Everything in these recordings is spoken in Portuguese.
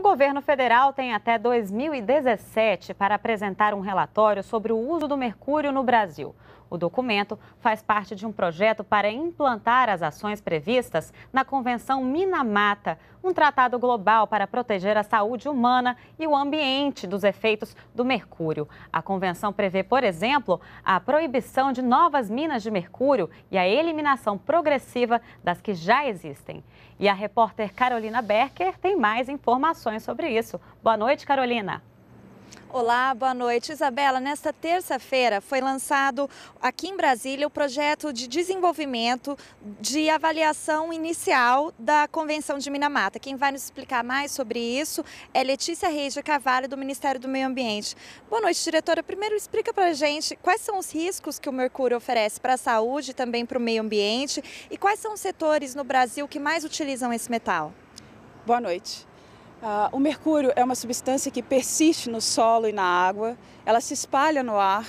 O governo federal tem até 2017 para apresentar um relatório sobre o uso do mercúrio no Brasil. O documento faz parte de um projeto para implantar as ações previstas na Convenção Minamata, um tratado global para proteger a saúde humana e o ambiente dos efeitos do mercúrio. A convenção prevê, por exemplo, a proibição de novas minas de mercúrio e a eliminação progressiva das que já existem. E a repórter Carolina Berker tem mais informações sobre isso. Boa noite, Carolina. Olá, boa noite. Isabela, nesta terça-feira foi lançado aqui em Brasília o projeto de desenvolvimento de avaliação inicial da Convenção de Minamata. Quem vai nos explicar mais sobre isso é Letícia Reis de Carvalho, do Ministério do Meio Ambiente. Boa noite, diretora. Primeiro, explica para a gente quais são os riscos que o mercúrio oferece para a saúde e também para o meio ambiente e quais são os setores no Brasil que mais utilizam esse metal. Boa noite. Uh, o mercúrio é uma substância que persiste no solo e na água, ela se espalha no ar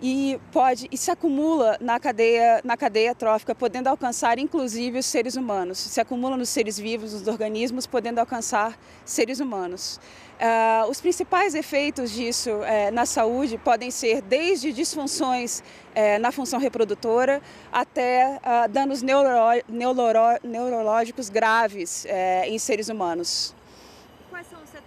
e pode e se acumula na cadeia na cadeia trófica, podendo alcançar inclusive os seres humanos. Se acumula nos seres vivos, nos organismos, podendo alcançar seres humanos. Uh, os principais efeitos disso uh, na saúde podem ser desde disfunções eh, na função reprodutora até ah, danos neuro, neuro, neurológicos graves eh, em seres humanos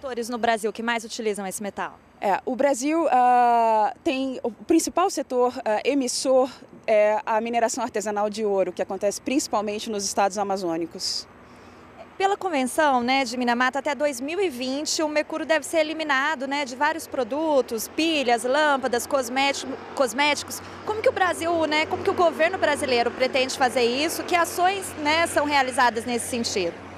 setores no Brasil que mais utilizam esse metal? É, o Brasil uh, tem o principal setor uh, emissor é a mineração artesanal de ouro, que acontece principalmente nos estados amazônicos. Pela convenção né, de Minamata, até 2020, o mercúrio deve ser eliminado né, de vários produtos, pilhas, lâmpadas, cosméticos. cosméticos. Como que o Brasil, né, como que o governo brasileiro pretende fazer isso? Que ações né, são realizadas nesse sentido?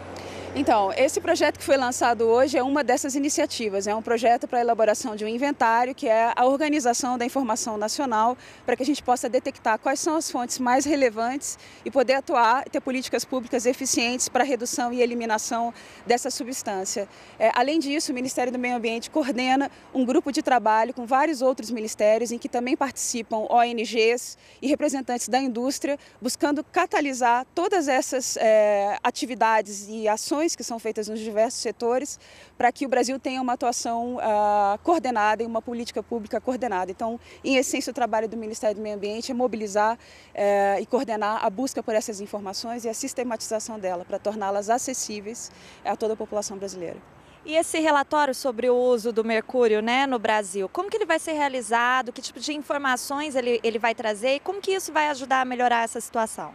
Então, esse projeto que foi lançado hoje é uma dessas iniciativas. É um projeto para a elaboração de um inventário, que é a organização da informação nacional, para que a gente possa detectar quais são as fontes mais relevantes e poder atuar e ter políticas públicas eficientes para a redução e eliminação dessa substância. É, além disso, o Ministério do Meio Ambiente coordena um grupo de trabalho com vários outros ministérios, em que também participam ONGs e representantes da indústria, buscando catalisar todas essas é, atividades e ações ações que são feitas nos diversos setores para que o Brasil tenha uma atuação uh, coordenada e uma política pública coordenada. Então, em essência, o trabalho do Ministério do Meio Ambiente é mobilizar uh, e coordenar a busca por essas informações e a sistematização dela para torná-las acessíveis a toda a população brasileira. E esse relatório sobre o uso do mercúrio né, no Brasil, como que ele vai ser realizado, que tipo de informações ele, ele vai trazer e como que isso vai ajudar a melhorar essa situação?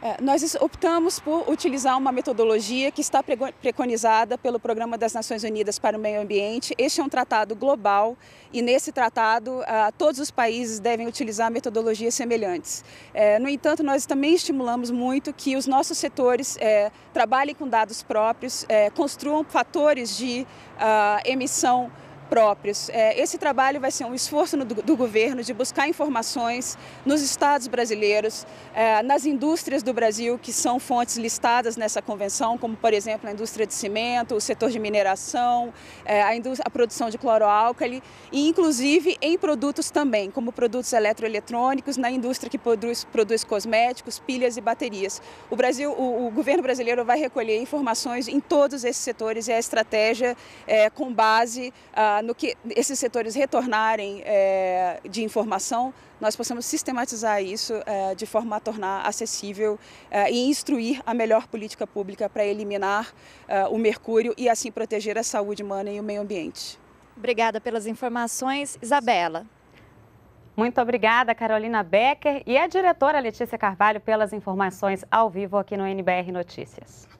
É, nós optamos por utilizar uma metodologia que está preconizada pelo Programa das Nações Unidas para o Meio Ambiente. Este é um tratado global e nesse tratado ah, todos os países devem utilizar metodologias semelhantes. É, no entanto, nós também estimulamos muito que os nossos setores é, trabalhem com dados próprios, construam fatores de ah, emissão próprios. É, esse trabalho vai ser um esforço do, governo de buscar informações nos estados brasileiros, é, nas indústrias do Brasil que são fontes listadas nessa convenção, como por exemplo a indústria de cimento, o setor de mineração, é, a, produção de cloroálcali e inclusive em produtos também, como produtos eletroeletrônicos, na indústria que produz, produz cosméticos, pilhas e baterias. O Brasil, o, o, governo brasileiro vai recolher informações em todos esses setores e a estratégia com base ah, no que esses setores retornarem é, de informação, nós possamos sistematizar isso é, de forma a tornar acessível é, e instruir a melhor política pública para eliminar o mercúrio e assim proteger a saúde humana e o meio ambiente. Obrigada pelas informações, Isabela. Muito obrigada, Carolina Becker e a diretora Letícia Carvalho pelas informações ao vivo aqui no NBR Notícias.